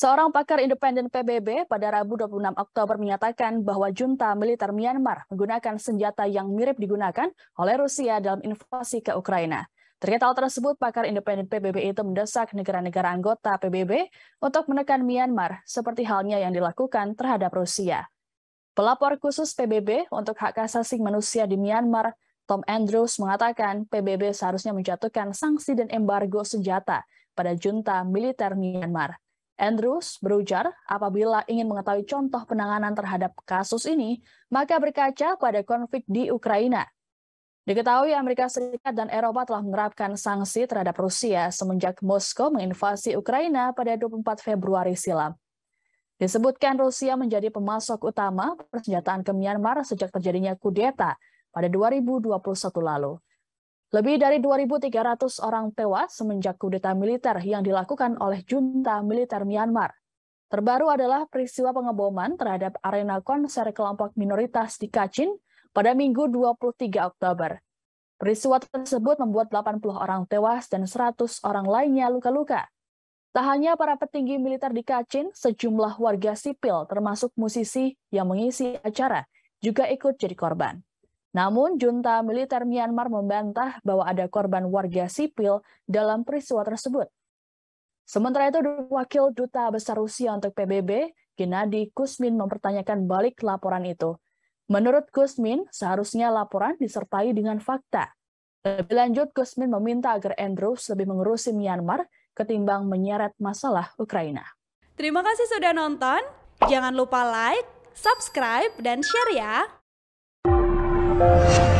Seorang pakar independen PBB pada Rabu 26 Oktober menyatakan bahwa junta militer Myanmar menggunakan senjata yang mirip digunakan oleh Rusia dalam invasi ke Ukraina. Terkait hal tersebut, pakar independen PBB itu mendesak negara-negara anggota PBB untuk menekan Myanmar seperti halnya yang dilakukan terhadap Rusia. Pelapor khusus PBB untuk hak asasi manusia di Myanmar, Tom Andrews mengatakan PBB seharusnya menjatuhkan sanksi dan embargo senjata pada junta militer Myanmar. Andrews berujar, apabila ingin mengetahui contoh penanganan terhadap kasus ini, maka berkaca pada konflik di Ukraina. Diketahui Amerika Serikat dan Eropa telah menerapkan sanksi terhadap Rusia semenjak Moskow menginvasi Ukraina pada 24 Februari silam. Disebutkan Rusia menjadi pemasok utama persenjataan ke Myanmar sejak terjadinya kudeta pada 2021 lalu. Lebih dari 2.300 orang tewas semenjak kudeta militer yang dilakukan oleh junta militer Myanmar. Terbaru adalah peristiwa pengeboman terhadap arena konser kelompok minoritas di Kachin pada Minggu 23 Oktober. Peristiwa tersebut membuat 80 orang tewas dan 100 orang lainnya luka-luka. Tak hanya para petinggi militer di Kachin, sejumlah warga sipil termasuk musisi yang mengisi acara juga ikut jadi korban. Namun, junta militer Myanmar membantah bahwa ada korban warga sipil dalam peristiwa tersebut. Sementara itu, Wakil Duta Besar Rusia untuk PBB, Gennady Kuzmin mempertanyakan balik laporan itu. Menurut Kusmin, seharusnya laporan disertai dengan fakta. Lebih lanjut, Kusmin meminta agar Andrews lebih mengurusi Myanmar ketimbang menyeret masalah Ukraina. Terima kasih sudah nonton. Jangan lupa like, subscribe, dan share ya. Thank you.